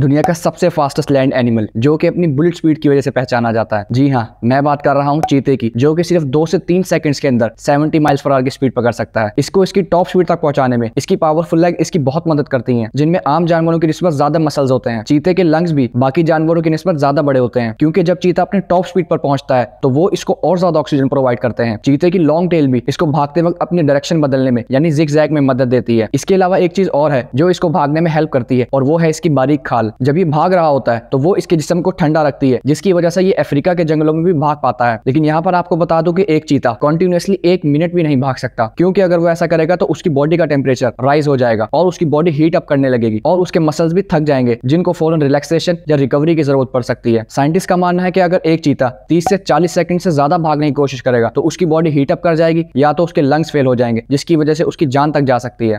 दुनिया का सबसे फास्टेस्ट लैंड एनिमल जो कि अपनी बुलेट स्पीड की वजह से पहचाना जाता है जी हाँ मैं बात कर रहा हूँ चीते की जो कि सिर्फ दो से तीन सेकंड्स के अंदर 70 माइल्स पर आर की स्पीड पकड़ सकता है इसको इसकी टॉप स्पीड तक पहुंचाने में इसकी पावरफुल लेग इसकी बहुत मदद करती है जिनमें आम जानवरों की नस्बत ज्यादा मसल्स होते हैं चीते के लंग्स भी बाकी जानवरों की नस्बत ज्यादा बड़े होते हैं क्योंकि जब चीता अपने टॉप स्पीड पर पहुंचता है तो वो इसको और ज्यादा ऑक्सीजन प्रोवाइड करते हैं चीते की लॉन्ग टेल भी इसको भागते वक्त अपने डायरेक्शन बदलने में यानी जिक में मदद देती है इसके अलावा एक चीज और है जो इसको भागने में हेल्प करती है और वो है इसकी बारीक खाल साल जब ये भाग रहा होता है तो वो इसके जिसम को ठंडा रखती है जिसकी वजह से ये अफ्रीका के जंगलों में भी भाग पाता है लेकिन यहाँ पर आपको बता दो की एक चीता कॉन्टिन्यूसली एक मिनट भी नहीं भाग सकता क्योंकि अगर वो ऐसा करेगा तो उसकी बॉडी का टेम्परेचर राइज हो जाएगा और उसकी बॉडी हीट अप करने लगेगी और उसके मसल भी थक जाएंगे जिनको फौरन रिलैक्सेशन या रिकवरी की जरूरत पड़ सकती है साइंटिस्ट का मानना है की अगर एक चीता तीस से चालीस सेकंड से ज्यादा भागने की कोशिश करेगा तो उसकी बॉडी हीट अप कर जाएगी या तो उसके लंग्स फेल हो जाएंगे जिसकी वजह से उसकी जान तक जा सकती है